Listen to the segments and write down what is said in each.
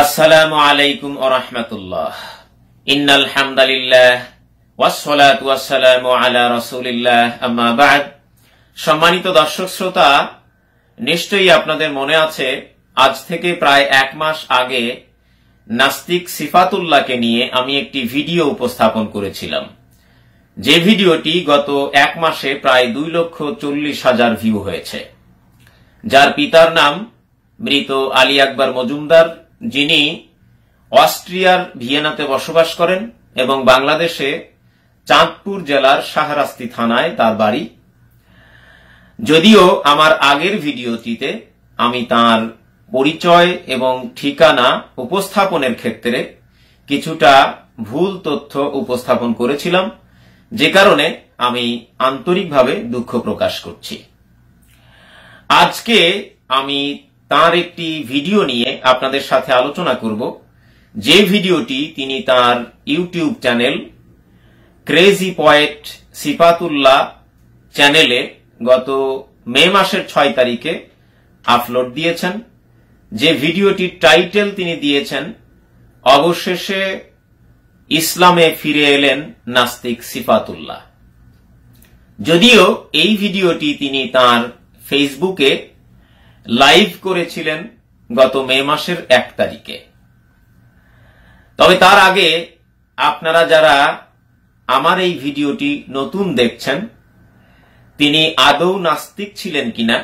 আসসালামু আলাইকুম আরহামতুল্লাহ ইন্নাল হামদালিল্লাহ আলা রাসূলিল্লাহ আম্মা সম্মানিত দর্শক শ্রোতা নিশ্চয়ই আপনাদের মনে আছে আজ থেকে প্রায় এক মাস আগে নাস্তিক সিফাতুল্লাহকে নিয়ে আমি একটি ভিডিও উপস্থাপন করেছিলাম যে ভিডিওটি গত এক মাসে প্রায় দুই লক্ষ চল্লিশ হাজার ভিউ হয়েছে যার পিতার নাম মৃত আলী আকবর মজুমদার যিনি অস্ট্রিয়ার ভিয়েনাতে বসবাস করেন এবং বাংলাদেশে চাঁদপুর জেলার শাহরাস্তি থানায় তার বাড়ি যদিও আমার আগের ভিডিওটিতে আমি তার পরিচয় এবং ঠিকানা উপস্থাপনের ক্ষেত্রে কিছুটা ভুল তথ্য উপস্থাপন করেছিলাম যে কারণে আমি আন্তরিকভাবে দুঃখ প্রকাশ করছি আজকে আমি তার একটি ভিডিও নিয়ে আপনাদের সাথে আলোচনা করব যে ভিডিওটি তিনি তার YouTube channel crazy poet Sifatullah চ্যানেলে গত মে মাসের ছয় তারিখে আপলোড দিয়েছেন যে ভিডিওটির টাইটেল তিনি দিয়েছেন অবশেষে ইসলামে ফিরে এলেন নাস্তিক সিফাতুল্লাহ যদিও এই ভিডিওটি তিনি তার ফেসবুকে লাইভ করেছিলেন গত মে মাসের এক তারিখে তবে তার আগে আপনারা যারা আমার এই ভিডিওটি নতুন দেখছেন তিনি আদৌ নাস্তিক ছিলেন কিনা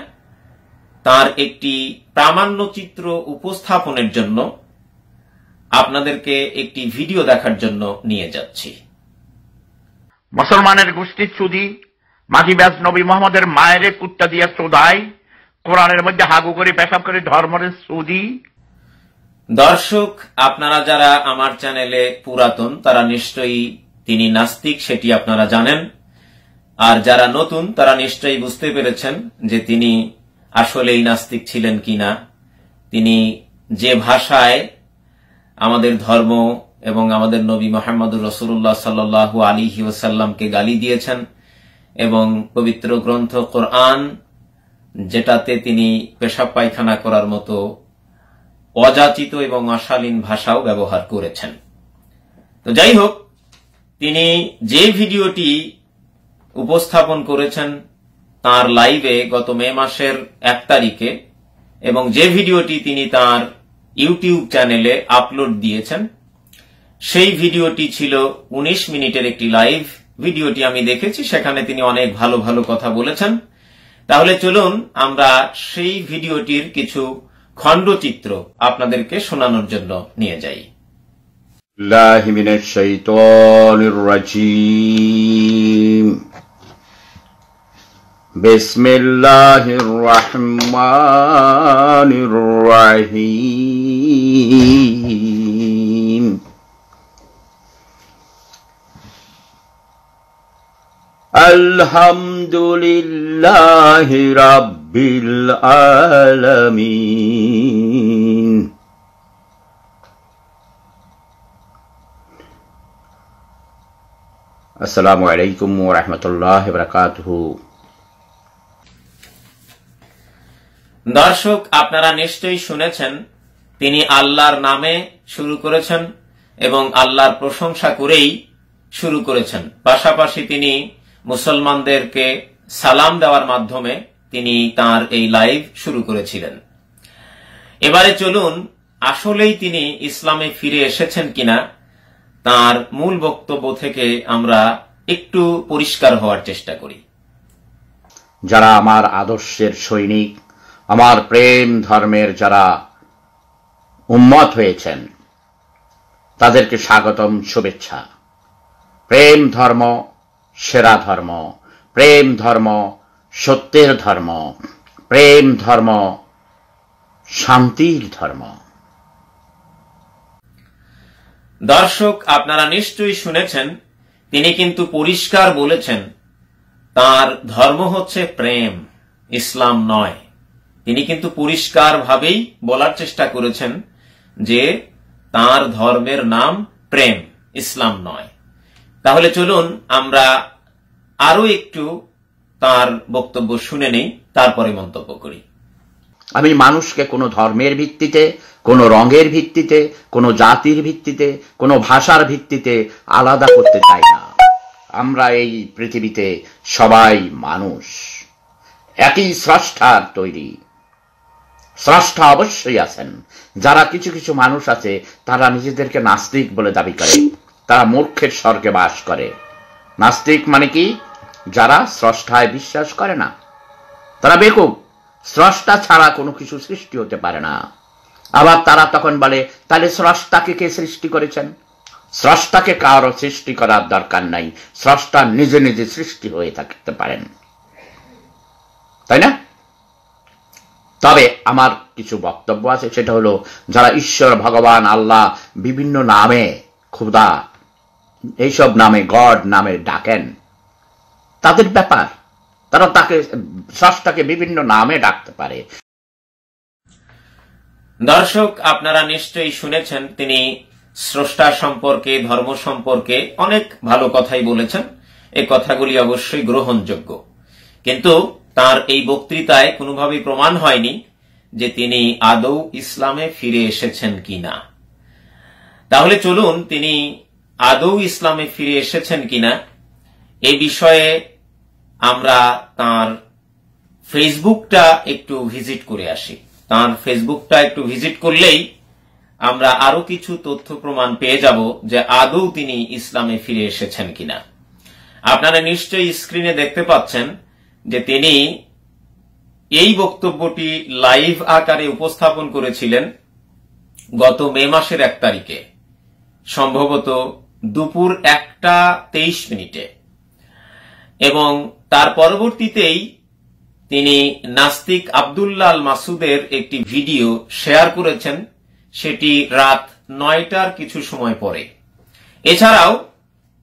তার একটি প্রামাণ্য চিত্র উপস্থাপনের জন্য আপনাদেরকে একটি ভিডিও দেখার জন্য নিয়ে যাচ্ছি মুসলমানের গোষ্ঠীর চুদি মাঝি ব্যাস নবী মোহাম্মদের মায়ের কুত্তা দিয়া চোদায় কোরআনের মধ্যে হাগু করে পেশাব করে ধর্মের সুদি দর্শক আপনারা যারা আমার চ্যানেলে পুরাতন তারা নিশ্চয়ই তিনি নাস্তিক সেটি আপনারা জানেন আর যারা নতুন তারা নিশ্চয়ই বুঝতে পেরেছেন যে তিনি আসলেই নাস্তিক ছিলেন কিনা তিনি যে ভাষায় আমাদের ধর্ম এবং আমাদের নবী মোহাম্মদুর রসুল্লাহ সাল আলী ওসাল্লামকে গালি দিয়েছেন এবং পবিত্র গ্রন্থ কোরআন যেটাতে তিনি পেশাব পায়খানা করার মতো অযাচিত এবং অশালীন ভাষাও ব্যবহার করেছেন তো যাই হোক তিনি যে ভিডিওটি উপস্থাপন করেছেন তার লাইভে গত মে মাসের এক তারিখে এবং যে ভিডিওটি তিনি তার ইউটিউব চ্যানেলে আপলোড দিয়েছেন সেই ভিডিওটি ছিল ১৯ মিনিটের একটি লাইভ ভিডিওটি আমি দেখেছি সেখানে তিনি অনেক ভালো ভালো কথা বলেছেন তাহলে চলুন আমরা সেই ভিডিওটির কিছু খণ্ডচিত্র আপনাদেরকে শোনানোর জন্য নিয়ে যাই بسم الله الرحمن الرحيم আলহামদুলিল্লাহি রাব্বিল আলামিন আসসালামু আলাইকুম ওয়া রাহমাতুল্লাহি ওয়া বারাকাতুহু দর্শক আপনারা নিশ্চয়ই শুনেছেন তিনি আল্লাহর নামে শুরু করেছেন এবং আল্লাহর প্রশংসা করেই শুরু করেছেন পাশাপাশি তিনি মুসলমানদেরকে সালাম দেওয়ার মাধ্যমে তিনি তার এই লাইভ শুরু করেছিলেন এবারে চলুন আসলেই তিনি ইসলামে ফিরে এসেছেন কিনা তার মূল বক্তব্য থেকে আমরা একটু পরিষ্কার হওয়ার চেষ্টা করি যারা আমার আদর্শের সৈনিক আমার প্রেম ধর্মের যারা উম্মত হয়েছেন তাদেরকে স্বাগতম শুভেচ্ছা প্রেম ধর্ম সেরা ধর্ম প্রেম ধর্ম সত্যের ধর্ম প্রেম ধর্ম শান্তির ধর্ম দর্শক আপনারা নিশ্চয়ই শুনেছেন তিনি কিন্তু পরিষ্কার বলেছেন তার ধর্ম হচ্ছে প্রেম ইসলাম নয় তিনি কিন্তু পরিষ্কারভাবেই বলার চেষ্টা করেছেন যে তার ধর্মের নাম প্রেম ইসলাম নয় তাহলে চলুন আমরা আরো একটু তার বক্তব্য শুনে নেই তারপরে মন্তব্য করি আমি মানুষকে কোনো ধর্মের ভিত্তিতে কোনো রঙের ভিত্তিতে কোনো জাতির ভিত্তিতে কোনো ভাষার ভিত্তিতে আলাদা করতে চাই না আমরা এই পৃথিবীতে সবাই মানুষ একই স্রষ্টার তৈরি স্রষ্টা অবশ্যই আছেন যারা কিছু কিছু মানুষ আছে তারা নিজেদেরকে নাস্তিক বলে দাবি করে তারা মূর্খের স্বর্গে বাস করে নাস্তিক মানে কি যারা স্রষ্টায় বিশ্বাস করে না তারা বেকুব স্রষ্টা ছাড়া কোনো কিছু সৃষ্টি হতে পারে না আবার তারা তখন বলে তাহলে স্রষ্টাকে কে সৃষ্টি করেছেন স্রষ্টাকে কারো সৃষ্টি করার দরকার নাই স্রষ্টা নিজে নিজে সৃষ্টি হয়ে থাকতে পারেন তাই না তবে আমার কিছু বক্তব্য আছে সেটা হলো যারা ঈশ্বর ভগবান আল্লাহ বিভিন্ন নামে ক্ষুদা এইসব নামে গড নামে ডাকেন তাদের ব্যাপার তারা তাকে স্রষ্টাকে বিভিন্ন নামে ডাকতে পারে দর্শক আপনারা নিশ্চয়ই শুনেছেন তিনি স্রষ্টা সম্পর্কে ধর্ম সম্পর্কে অনেক ভালো কথাই বলেছেন এই কথাগুলি অবশ্যই গ্রহণযোগ্য কিন্তু তার এই বক্তৃতায় কোনোভাবেই প্রমাণ হয়নি যে তিনি আদৌ ইসলামে ফিরে এসেছেন কিনা তাহলে চলুন তিনি আদৌ ইসলামে ফিরে এসেছেন কিনা এ বিষয়ে আমরা তার ফেসবুকটা একটু ভিজিট করে আসি তার ফেসবুকটা একটু ভিজিট করলেই আমরা আরো কিছু তথ্য প্রমাণ পেয়ে যাব যে আদৌ তিনি ইসলামে ফিরে এসেছেন কিনা আপনারা নিশ্চয়ই স্ক্রিনে দেখতে পাচ্ছেন যে তিনি এই বক্তব্যটি লাইভ আকারে উপস্থাপন করেছিলেন গত মে মাসের এক তারিখে সম্ভবত দুপুর একটা তেইশ মিনিটে এবং তার পরবর্তীতেই তিনি নাস্তিক আবদুল্লাল মাসুদের একটি ভিডিও শেয়ার করেছেন সেটি রাত নয়টার কিছু সময় পরে এছাড়াও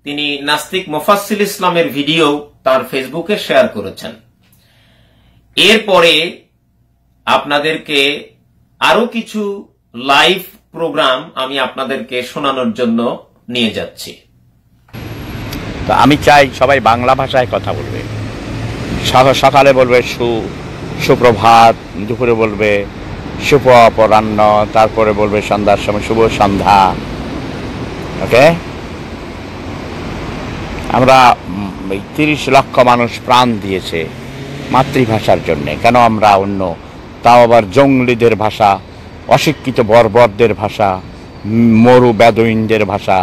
তিনি নাস্তিক মোফাসিল ইসলামের ভিডিও তার ফেসবুকে শেয়ার করেছেন এরপরে আপনাদেরকে আরো কিছু লাইভ প্রোগ্রাম আমি আপনাদেরকে শোনানোর জন্য নিয়ে যাচ্ছি তো আমি চাই সবাই বাংলা ভাষায় কথা বলবে সকালে বলবে সু সুপ্রভাত দুপুরে বলবে শুভ অপরাহ্ন তারপরে বলবে সন্ধ্যার সময় শুভ সন্ধ্যা ওকে আমরা তিরিশ লক্ষ মানুষ প্রাণ দিয়েছে মাতৃভাষার জন্যে কেন আমরা অন্য তাও আবার জঙ্গলিদের ভাষা অশিক্ষিত বর্বরদের ভাষা মরু বেদইনদের ভাষা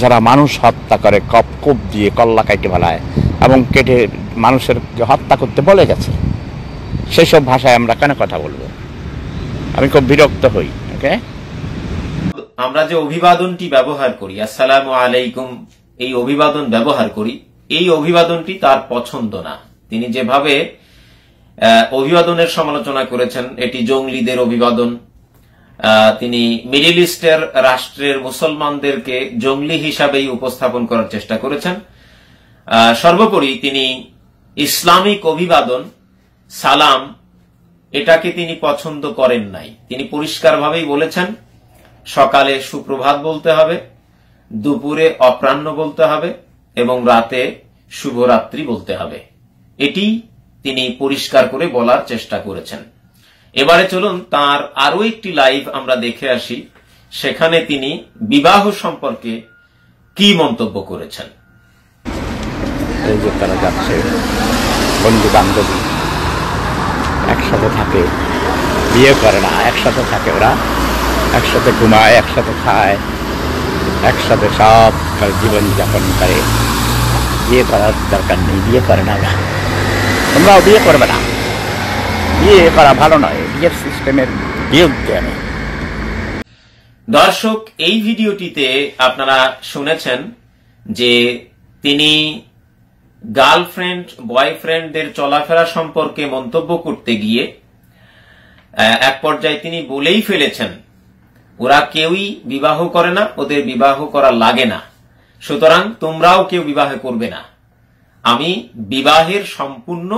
যারা মানুষ হত্যা করে কপ কোপ দিয়ে কল্লা কাইটে ফেলায় এবং কেটে মানুষের হত্যা করতে বলে গেছে সেই সব ভাষায় আমরা কেন কথা বলবো আমি খুব বিরক্ত হই ওকে আমরা যে অভিবাদনটি ব্যবহার করি আসসালাম আলাইকুম এই অভিবাদন ব্যবহার করি এই অভিবাদনটি তার পছন্দ না তিনি যেভাবে অভিবাদনের সমালোচনা করেছেন এটি জঙ্গলিদের অভিবাদন তিনি মিডিল ইস্টের রাষ্ট্রের মুসলমানদেরকে জঙ্গলি হিসাবেই উপস্থাপন করার চেষ্টা করেছেন সর্বোপরি তিনি ইসলামিক অভিবাদন সালাম এটাকে তিনি পছন্দ করেন নাই তিনি পরিষ্কারভাবেই বলেছেন সকালে সুপ্রভাত বলতে হবে দুপুরে অপ্রাহ্ন বলতে হবে এবং রাতে শুভরাত্রি বলতে হবে এটি তিনি পরিষ্কার করে বলার চেষ্টা করেছেন এবারে চলুন তার আরো একটি লাইভ আমরা দেখে আসি সেখানে তিনি বিবাহ সম্পর্কে কি মন্তব্য করেছেন এই যে তারা যাচ্ছে বন্ধু বান্ধবী একসাথে থাকে বিয়ে করে না একসাথে থাকে ওরা একসাথে ঘুমায় একসাথে খায় একসাথে সব জীবনযাপন করে বিয়ে করার দরকার নেই বিয়ে করে না তোমরা তোমরাও বিয়ে করবে না দিয়ে করা ভালো নয় ডিএফ সিস্টেমের বিরুদ্ধে আমি দর্শক এই ভিডিওটিতে আপনারা শুনেছেন যে তিনি গার্লফ্রেন্ড বয়ফ্রেন্ডদের চলাফেরা সম্পর্কে মন্তব্য করতে গিয়ে এক পর্যায়ে তিনি বলেই ফেলেছেন ওরা কেউই বিবাহ করে না ওদের বিবাহ করা লাগে না সুতরাং তোমরাও কেউ বিবাহ করবে না আমি বিবাহের সম্পূর্ণ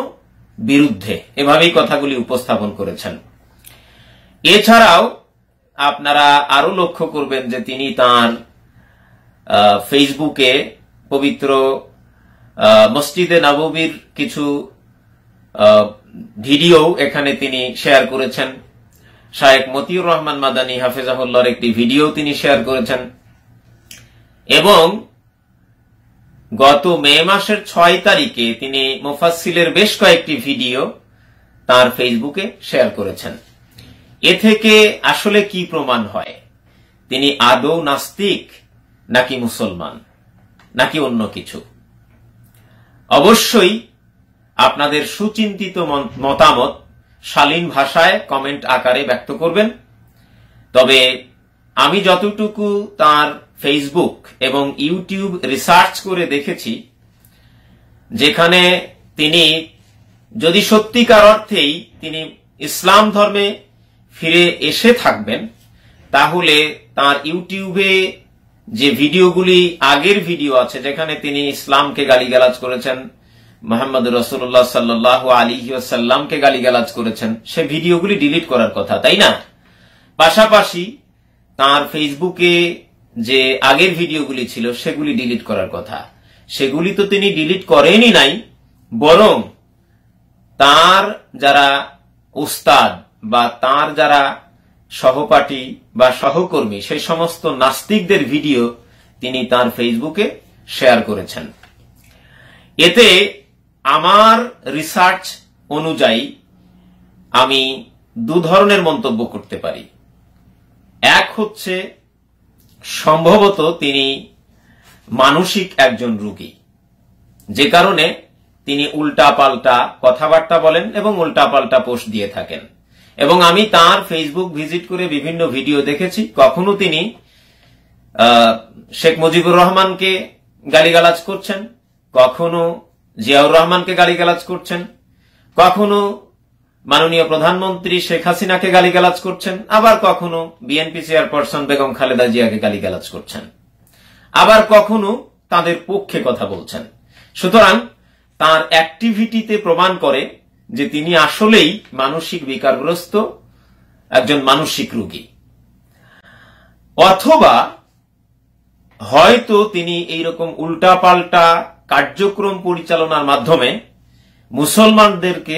বিরুদ্ধে এভাবেই কথাগুলি উপস্থাপন করেছেন এছাড়াও আপনারা আরো লক্ষ্য করবেন যে তিনি তার ফেসবুকে পবিত্র মসজিদে নববীর কিছু ভিডিও এখানে তিনি শেয়ার করেছেন শায়েক মতিউর রহমান মাদানী হাফেজাহুল্লার একটি ভিডিও তিনি শেয়ার করেছেন এবং গত মে মাসের ছয় তারিখে তিনি মোফাসিলের বেশ কয়েকটি ভিডিও তার ফেসবুকে শেয়ার করেছেন এ থেকে আসলে কি প্রমাণ হয় তিনি আদৌ নাস্তিক নাকি মুসলমান নাকি অন্য কিছু অবশ্যই আপনাদের সুচিন্তিত মতামত শালীন ভাষায় কমেন্ট আকারে ব্যক্ত করবেন তবে আমি যতটুকু তার ফেসবুক এবং ইউটিউব রিসার্চ করে দেখেছি যেখানে তিনি যদি সত্যিকার অর্থেই তিনি ইসলাম ধর্মে ফিরে এসে থাকবেন তাহলে তার ইউটিউবে যে ভিডিওগুলি আগের ভিডিও আছে যেখানে তিনি ইসলামকে গালিগালাজ করেছেন মোহাম্মদ রসুল্লাহ সাল্লাহ আলী সাল্লামকে গালিগালাজ করেছেন সে ভিডিওগুলি ডিলিট করার কথা তাই না পাশাপাশি তার ফেসবুকে যে আগের ভিডিওগুলি ছিল সেগুলি ডিলিট করার কথা সেগুলি তো তিনি ডিলিট করেনি নাই বরং তার যারা উস্তাদ বা তার যারা সহপাঠী বা সহকর্মী সেই সমস্ত নাস্তিকদের ভিডিও তিনি তার ফেসবুকে শেয়ার করেছেন এতে আমার রিসার্চ অনুযায়ী আমি দু ধরনের মন্তব্য করতে পারি এক হচ্ছে সম্ভবত তিনি মানসিক একজন রুগী যে কারণে তিনি উল্টা পাল্টা কথাবার্তা বলেন এবং উল্টা পাল্টা পোস্ট দিয়ে থাকেন এবং আমি তার ফেসবুক ভিজিট করে বিভিন্ন ভিডিও দেখেছি কখনো তিনি শেখ মুজিবুর রহমানকে গালিগালাজ করছেন কখনো জিয়াউর রহমানকে গালিগালাজ করছেন কখনো মাননীয় প্রধানমন্ত্রী শেখ হাসিনাকে গালিগালাজ করছেন আবার কখনো বিএনপি চেয়ারপারসন বেগম খালেদা জিয়াকে গালিগালাজ করছেন আবার কখনো তাদের পক্ষে কথা বলছেন সুতরাং তার অ্যাক্টিভিটিতে প্রমাণ করে যে তিনি আসলেই মানসিক বিকারগ্রস্ত একজন মানসিক রোগী অথবা হয়তো তিনি এইরকম উল্টাপাল্টা কার্যক্রম পরিচালনার মাধ্যমে মুসলমানদেরকে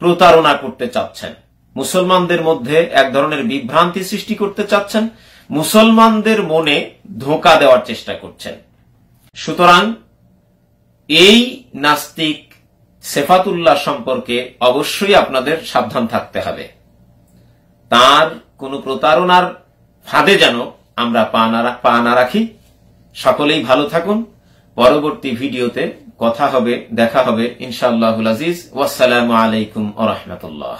প্রতারণা করতে চাচ্ছেন মুসলমানদের মধ্যে এক ধরনের বিভ্রান্তি সৃষ্টি করতে চাচ্ছেন মুসলমানদের মনে ধোকা দেওয়ার চেষ্টা করছেন সুতরাং এই নাস্তিক সেফাতুল্লাহ সম্পর্কে অবশ্যই আপনাদের সাবধান থাকতে হবে তার কোনো প্রতারণার ফাঁদে যেন আমরা পা না রাখি সকলেই ভালো থাকুন পরবর্তী ভিডিওতে কথা হবে দেখা হবে ইনশাআল্লাহুল আজিজ ওয়াসালামু আলাইকুম আহমতুল্লাহ